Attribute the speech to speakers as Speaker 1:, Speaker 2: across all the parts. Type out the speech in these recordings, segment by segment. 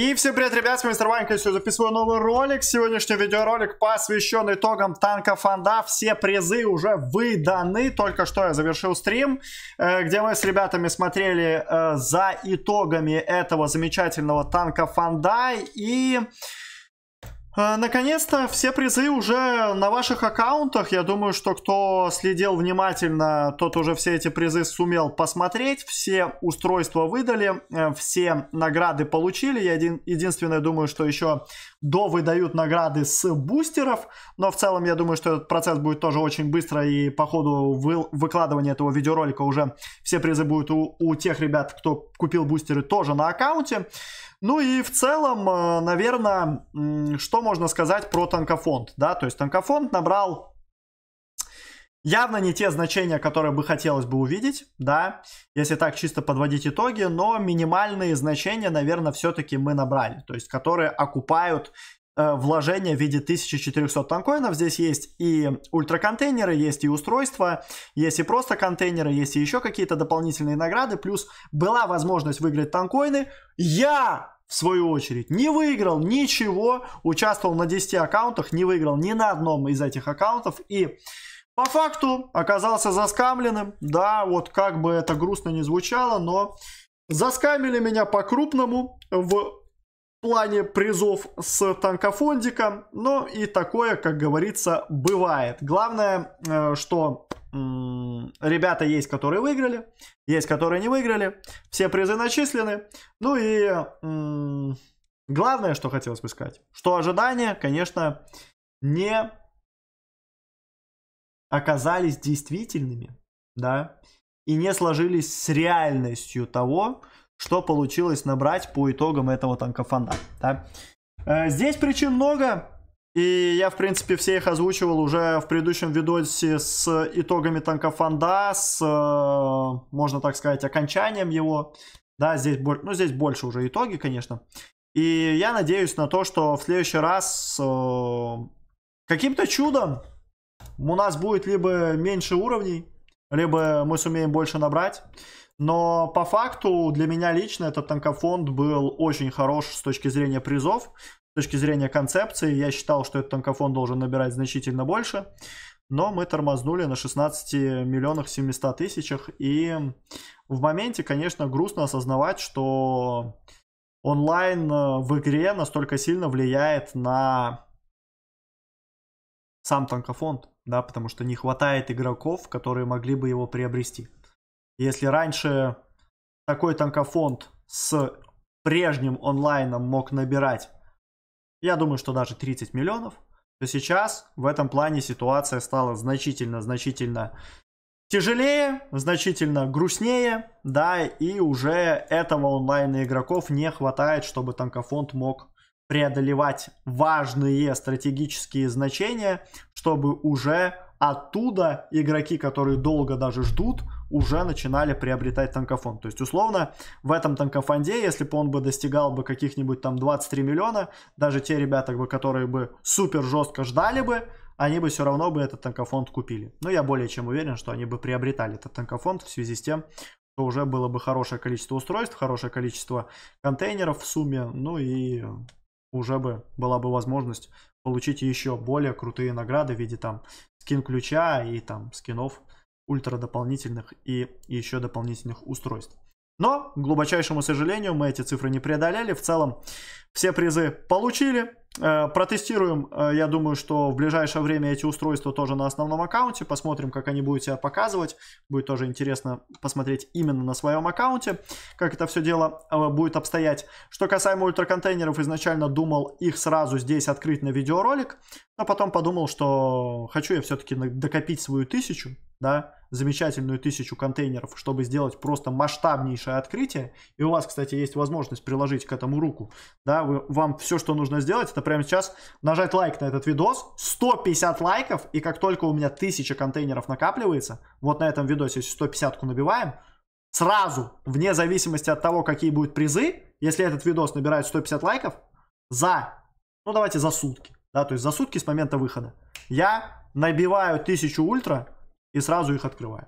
Speaker 1: И всем привет, ребят, с вами Мистер Ванька, я сегодня записываю новый ролик. Сегодняшний видеоролик посвящен итогам танка фанда. Все призы уже выданы, только что я завершил стрим, э, где мы с ребятами смотрели э, за итогами этого замечательного танка фанда. И... А, наконец-то все призы уже на ваших аккаунтах. Я думаю, что кто следил внимательно, тот уже все эти призы сумел посмотреть. Все устройства выдали, э, все награды получили. Я един, единственное думаю, что еще до выдают награды с бустеров, но в целом я думаю, что этот процесс будет тоже очень быстро и по ходу вы, выкладывания этого видеоролика уже все призы будут у, у тех ребят, кто купил бустеры тоже на аккаунте. Ну и в целом, э, наверное, что можно сказать про танкофонд, да, то есть танкофонд набрал Явно не те значения, которые бы хотелось бы увидеть, да, если так чисто подводить итоги, но минимальные значения, наверное, все-таки мы набрали, то есть которые окупают э, вложение в виде 1400 танкоинов. Здесь есть и ультраконтейнеры, есть и устройства, есть и просто контейнеры, есть и еще какие-то дополнительные награды, плюс была возможность выиграть танкоины. Я в свою очередь, не выиграл ничего, участвовал на 10 аккаунтах, не выиграл ни на одном из этих аккаунтов, и по факту оказался заскамленным. Да, вот как бы это грустно не звучало, но заскамили меня по-крупному в плане призов с танкофондика. Но ну и такое, как говорится, бывает. Главное, э, что ребята есть, которые выиграли, есть, которые не выиграли. Все призы начислены. Ну и главное, что хотелось бы сказать, что ожидания, конечно, не оказались действительными, да, и не сложились с реальностью того, что получилось набрать по итогам этого танкофонда, да. Э, здесь причин много, и я, в принципе, все их озвучивал уже в предыдущем видосе с итогами танкофонда, с, э, можно так сказать, окончанием его. Да, здесь, ну, здесь больше уже итоги, конечно. И я надеюсь на то, что в следующий раз э, каким-то чудом у нас будет либо меньше уровней, либо мы сумеем больше набрать. Но по факту для меня лично этот танкофонд был очень хорош с точки зрения призов, с точки зрения концепции. Я считал, что этот танкофонд должен набирать значительно больше. Но мы тормознули на 16 миллионах 700 тысячах. И в моменте, конечно, грустно осознавать, что онлайн э, в игре настолько сильно влияет на сам танкофонд да, потому что не хватает игроков, которые могли бы его приобрести. Если раньше такой танкофонд с прежним онлайном мог набирать, я думаю, что даже 30 миллионов, то сейчас в этом плане ситуация стала значительно-значительно тяжелее, значительно грустнее, да, и уже этого онлайн игроков не хватает, чтобы танкофонд мог преодолевать важные стратегические значения, чтобы уже оттуда игроки, которые долго даже ждут, уже начинали приобретать танкофон. То есть, условно, в этом танкофонде, если бы он бы достигал бы каких-нибудь там 23 миллиона, даже те ребята, которые бы супер жестко ждали бы, они бы все равно бы этот танкофонд купили. Но я более чем уверен, что они бы приобретали этот танкофонд в связи с тем, что уже было бы хорошее количество устройств, хорошее количество контейнеров в сумме, ну и уже бы была бы возможность получить еще более крутые награды в виде там скин ключа и там скинов ультра дополнительных и еще дополнительных устройств. Но, к глубочайшему сожалению, мы эти цифры не преодолели. В целом, все призы получили. Э, протестируем, э, я думаю, что в ближайшее время эти устройства тоже на основном аккаунте. Посмотрим, как они будут себя показывать. Будет тоже интересно посмотреть именно на своем аккаунте, как это все дело э, будет обстоять. Что касаемо ультраконтейнеров, изначально думал их сразу здесь открыть на видеоролик, но потом подумал, что хочу я все-таки докопить свою тысячу, да, замечательную тысячу контейнеров, чтобы сделать просто масштабнейшее открытие. И у вас, кстати, есть возможность приложить к этому руку. Да, вы, вам все, что нужно сделать, это прямо сейчас нажать лайк на этот видос, 150 лайков, и как только у меня тысяча контейнеров накапливается, вот на этом видосе, если 150-ку набиваем, сразу, вне зависимости от того, какие будут призы, если этот видос набирает 150 лайков, за, ну давайте за сутки, да, то есть за сутки с момента выхода, я набиваю 1000 ультра и сразу их открываем.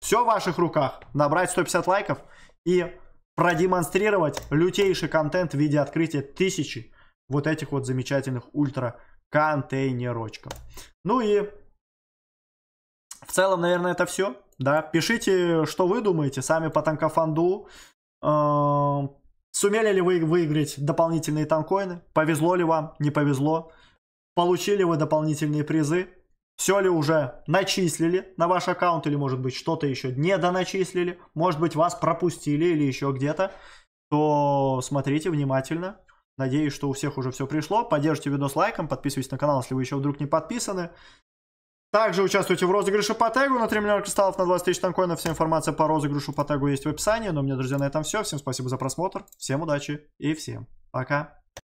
Speaker 1: Все в ваших руках. Набрать 150 лайков и продемонстрировать лютейший контент в виде открытия тысячи вот этих вот замечательных ультра контейнерочков. Ну и в целом, наверное, это все. Да, пишите, что вы думаете сами по танкофанду. Э, сумели ли вы выиграть дополнительные танкоины? Повезло ли вам? Не повезло? Получили вы дополнительные призы? все ли уже начислили на ваш аккаунт, или, может быть, что-то еще не доначислили, может быть, вас пропустили или еще где-то, то смотрите внимательно. Надеюсь, что у всех уже все пришло. Поддержите видос лайком, подписывайтесь на канал, если вы еще вдруг не подписаны. Также участвуйте в розыгрыше по тегу на 3 миллиона кристаллов на 20 тысяч танкоинов. Вся информация по розыгрышу по тегу есть в описании. Но ну, у меня, друзья, на этом все. Всем спасибо за просмотр, всем удачи и всем пока.